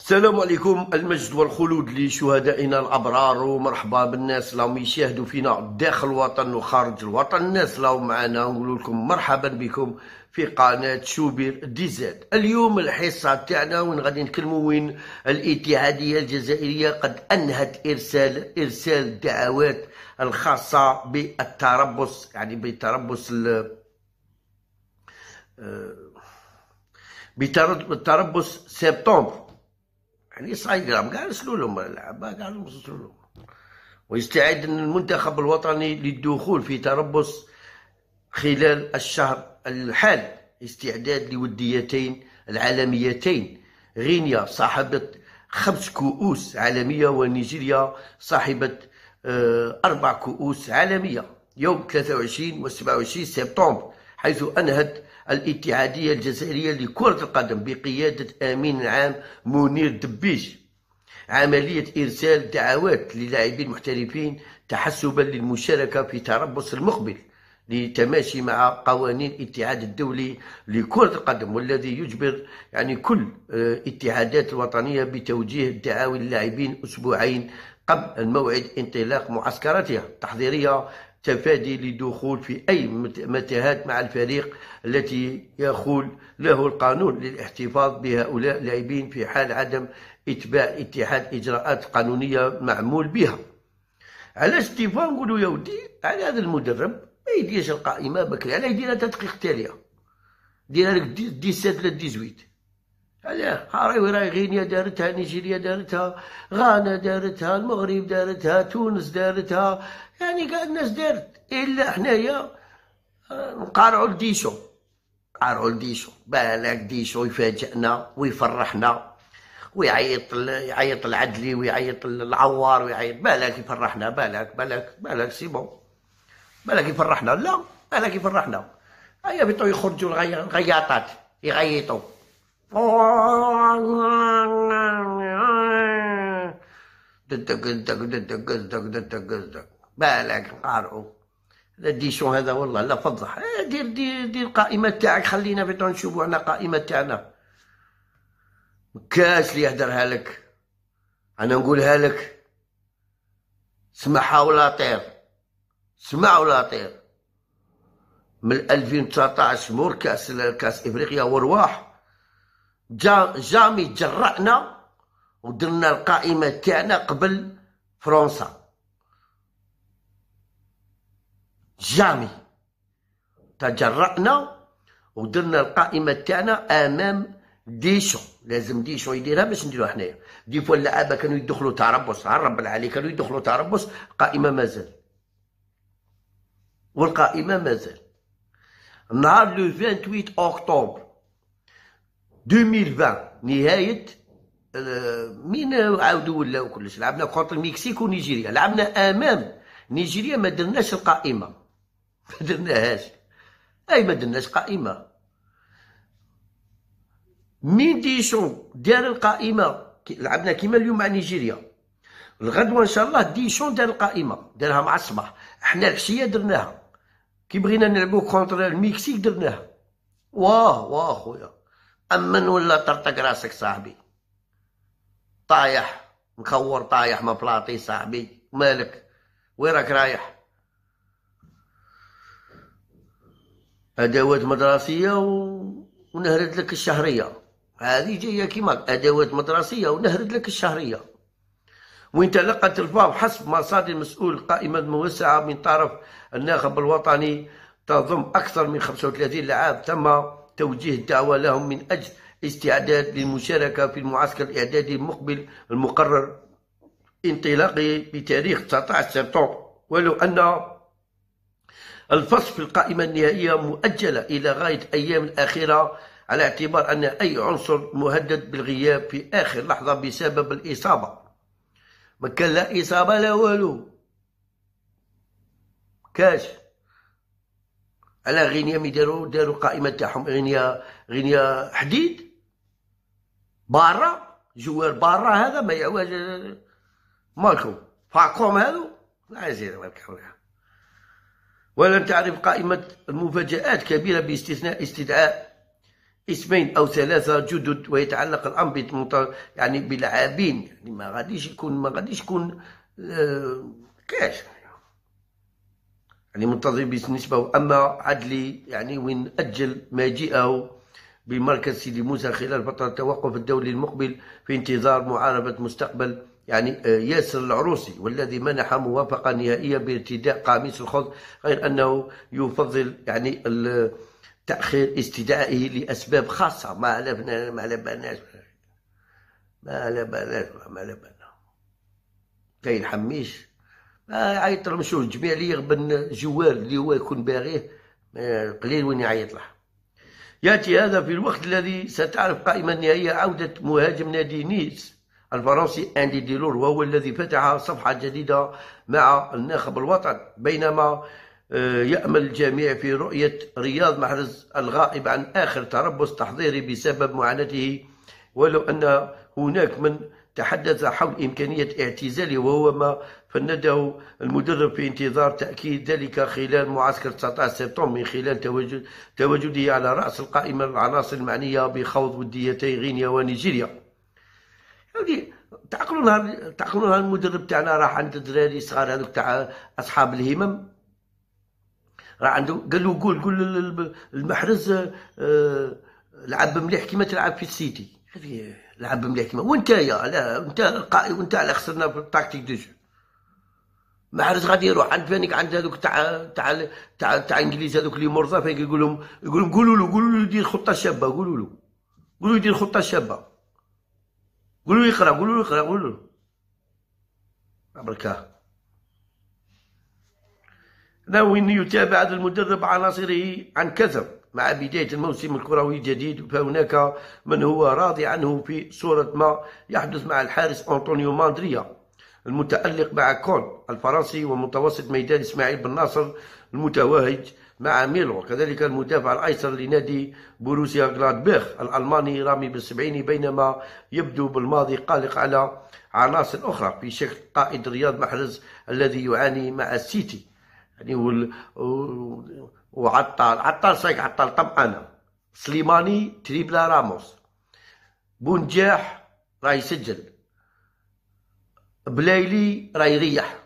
السلام عليكم المجد والخلود لشهدائنا الابرار ومرحبا بالناس اللي يشاهدوا فينا داخل الوطن وخارج الوطن الناس اللي معنا نقول لكم مرحبا بكم في قناه شوبير ديزاد اليوم الحصه تاعنا وين غادي نتكلموا وين الاتحاديه الجزائريه قد انهت ارسال ارسال الدعوات الخاصه بالتربص يعني بتربص آه، بتربص سبتمبر يعني صايقرام كاع ارسلوا لهم اللعابه كاع ارسلوا لهم ويستعد المنتخب الوطني للدخول في تربص خلال الشهر الحالي استعداد لوديتين العالميتين غينيا صاحبة خمس كؤوس عالمية ونيجيريا صاحبة آه، أربع كؤوس عالمية يوم 23 و 27 سبتمبر حيث أنهت الاتحادية الجزائرية لكرة القدم بقيادة أمين العام منير دبيش عملية إرسال دعوات للاعبين محترفين تحسبا للمشاركة في تربص المقبل لتماشي مع قوانين الاتحاد الدولي لكرة القدم والذي يجبر يعني كل الاتحادات آه، الوطنية بتوجيه الدعاوي للاعبين أسبوعين قبل الموعد انطلاق معسكراتها التحضيرية تفادي للدخول في أي متاهات مع الفريق التي يخول له القانون للاحتفاظ بهؤلاء اللاعبين في حال عدم اتباع اتحاد إجراءات قانونية معمول بها على ستيفان نقولوا يا ودي على هذا المدرب ما يديش القائمة بكري على يديرها تدقيق تالية ديرها لك 17 ل 18 علاه هاري وراي غينيا دارتها نيجيريا دارتها غانا دارتها المغرب دارتها تونس دارتها يعني كاع الناس دارت الا حنايا نقارعوا لديشو نقارعو لديشو بالك ديشو يفاجئنا ويفرحنا ويعيط يعيط العدلي ويعيط العوار ويعيط بالك يفرحنا بالك بالك بالك سي بون بالك يفرحنا لا بالك يفرحنا هيا بيطو يخرجوا الغياطات يغيطوا ددك ددك ددك ددك ددك بالك قارعوا لا ديشون هذا والله لا فضح إيه، دير دير دير القائمه تاعك خلينا في نشوفو احنا القائمه تاعنا كاش لي يهدرها لك انا نقولها لك سمعها ولا طير سمع ولا طير من 2019 مور كاس كاس افريقيا ورواح جا جامي جرأنا ودرنا القائمه تاعنا قبل فرنسا جامي تجرأنا ودرنا القائمة تاعنا أمام ديشو لازم ديشو يديرها باش نديروها حنايا دي فوا اللعابه كانوا يدخلوا تربص رب العالي كانوا يدخلوا تربص القائمه مازال والقائمه مازال نهار لو 28 اكتوبر 2020 نهايه آه، مين عاودوا ولاو كلش لعبنا كونتر المكسيك ونيجيريا لعبنا امام نيجيريا ما درناش القائمه ما درناهاش اي ما درناش قائمه مين ديشون دار القائمه لعبنا كيما اليوم مع نيجيريا الغدوه ان شاء الله ديشون دار القائمه دارها مع الصباح احنا العشيه درناها كي بغينا نلعبو كونتر المكسيك درناها واه واه خويا امن ولا طرطق راسك صاحبي طايح مخور طايح ما بلاطي صاحبي مالك وين راك رايح ادوات مدرسيه و... ونهرد لك الشهريه هذه جايه كيما ادوات مدرسيه ونهرد لك الشهريه وين تلقت الفاو حسب مصادر مسؤول قائمة موسعة من طرف الناخب الوطني تضم أكثر من 35 لعاب تم توجيه الدعوة لهم من أجل استعداد للمشاركة في المعسكر الإعدادي المقبل المقرر انطلاقه بتاريخ 19 سبتمبر ولو أن الفصل في القائمة النهائية مؤجلة إلى غاية أيام الأخيرة على اعتبار أن أي عنصر مهدد بالغياب في آخر لحظة بسبب الإصابة ما كان لا إصابة لا والو كاش على غينيا ميدارو داروا قائمة تاعهم غينيا غينيا حديد بارة جوار بارة هذا ما يعواج مالكم فاقوم هذو لا يزيد الله يكحولها ولن تعرف قائمة المفاجآت كبيرة باستثناء استدعاء اسمين أو ثلاثة جدد ويتعلق الأمر يعني بلعابين يعني ما غاديش يكون ما غاديش يكون آه... كاش يعني منتظر بالنسبة أما عدلي يعني وين أجل مجيئه بمركز سيدي موسى خلال فترة التوقف الدولي المقبل في انتظار معاربة مستقبل يعني آه، ياسر العروسي والذي منح موافقة نهائية بارتداء قميص الخض غير أنه يفضل يعني تأخير استدعائه لأسباب خاصة ما على بنا ما على بالناش ما على بالناش ما على كاين حميش ما يعيط لهم شوف الجميع اللي يغبن جوال اللي هو يكون باغيه قليل وين يعيط له ياتي هذا في الوقت الذي ستعرف قائمه نهائيه عوده مهاجم نادي نيس الفرنسي أندي ديلور وهو الذي فتح صفحة جديدة مع الناخب الوطن بينما آه، يأمل الجميع في رؤية رياض محرز الغائب عن آخر تربص تحضيري بسبب معاناته ولو أن هناك من تحدث حول إمكانية اعتزاله وهو ما فنده المدرب في انتظار تأكيد ذلك خلال معسكر 19 سبتمبر من خلال تواجد تواجده على رأس القائمة العناصر المعنية بخوض وديتي غينيا ونيجيريا تعقلوا نهار تعقلوا نهار المدرب تاعنا راح عند الدراري صغار هذوك تاع اصحاب الهمم راه عنده قال له قول قول المحرز آه، لعب مليح كيما تلعب في السيتي لعب مليح كيما وانت يا لا انت القائد وانت على خسرنا في التاكتيك دو جو محرز غادي يروح عند فانيك عند هذوك تاع تاع تاع تاع انجليز هذوك اللي مرضى فين يقول لهم يقول لهم قولوا له قولوا له دير خطه شابه قولوا له قولوا له دير خطه شابه قولوا له يقرا قولوا له يقرا قولوا له بركه ناوي يتابع هذا المدرب عناصره عن كثب مع بداية الموسم الكروي الجديد فهناك من هو راضي عنه في صورة ما يحدث مع الحارس أنطونيو ماندريا المتألق مع كون الفرنسي ومتوسط ميدان إسماعيل بن ناصر المتوهج مع ميلو وكذلك المدافع الايسر لنادي بوروسيا غلادباخ الالماني رامي بالسبعيني بينما يبدو بالماضي قلق على عناصر اخرى في شكل قائد رياض محرز الذي يعاني مع السيتي يعني هو وعطال عطال سايق عطال طمأنة سليماني تريبلا راموس بونجاح راه يسجل بلايلي راه يريح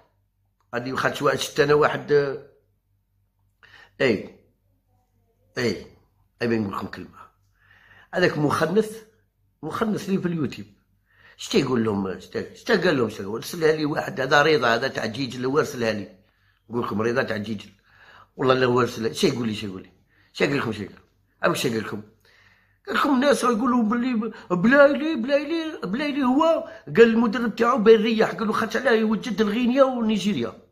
غادي واحد شفت انا واحد اي اي اي بين لكم كلمه هذاك مخنث مخنث لي في اليوتيوب شتا يقول لهم شتا قال لهم شتا ارسلها لي واحد هذا رضا هذا تاع جيجل هو ارسلها لي نقول لكم رضا تاع جيجل والله لا هو ارسلها شتا يقول لي شتا يقول لي شتا قال لكم شتا قال لكم اش قال لكم قال لكم الناس يقولوا بلي بلايلي بلايلي بلايلي هو قال المدرب تاعو بين ريح له خاطش علاه يوجد الغينيا ونيجيريا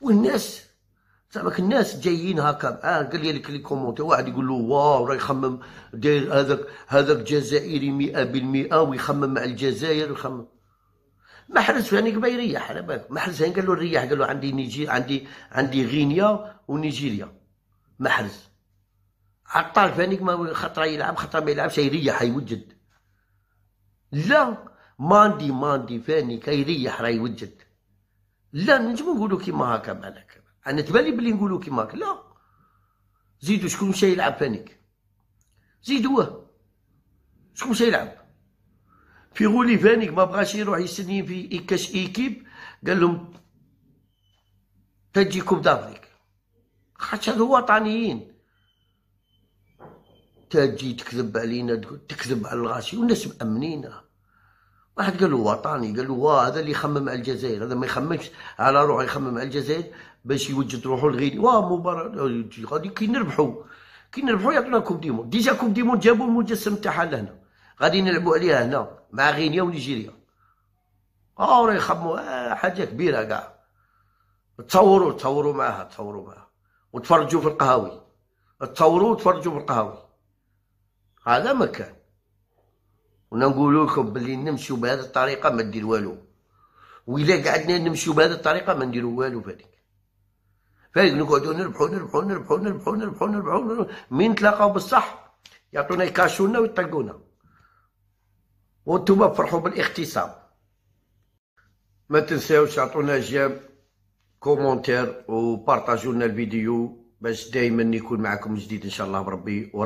والناس زعما الناس جايين هكا آه قال لي لي كومونتي واحد يقول له واو راه يخمم داير هذاك هذاك جزائري مئة بالمئة ويخمم مع الجزائر ويخمم ما حرس يعني قبا يريح على بالك ما حرس قال له الرياح قال له عندي نيجي عندي عندي غينيا ونيجيريا ما حرس عطال فانيك ما خطره يلعب خطره ما يلعبش يريح يوجد لا ماندي ماندي فاني كيريح راه يوجد لا نجمو نقولو كيما هكا مالك انا تبالي بلي نقولو كيما هكا لا زيدو شكون مشى يلعب بانيك زيدوه شكون مشى يلعب غولي فانيك ما بغاش يروح يسني في كاش ايكيب قال لهم كوب دافريك خاطش هذو وطنيين تجي تكذب علينا تكذب على الغاشي والناس مأمنينه واحد قال له وطني قال له هذا اللي يخمم على الجزائر هذا ما يخممش على روحه يخمم على الجزائر باش يوجد روحه لغيري واه مباراه غادي كي نربحوا كي نربحوا يعطونا كوب ديمون ديجا كوب ديمون جابوا المجسم تاعها لهنا غادي نلعبوا عليها هنا مع غينيا ونيجيريا اه راه يخمموا آه، حاجه كبيره كاع تصوروا تصوروا معاها تصوروا معاها وتفرجوا في القهاوي تصوروا وتفرجوا في القهاوي هذا مكان نقول لكم بلي نمشيو بهذه الطريقه ما دير والو وإلا قعدنا نمشيو بهذه الطريقه ما نديرو والو فهذيك فهذيك نقعدو نربحو نربحو نربحو نربحو نربحو نربحو من نتلاقاو بالصح يعطونا يكاشونا ويطلقونا وانتم فرحوا بالاغتصاب ما تنساوش تعطونا جيم كومونتير وبارطاجونا الفيديو باش دائما يكون معكم جديد ان شاء الله بربي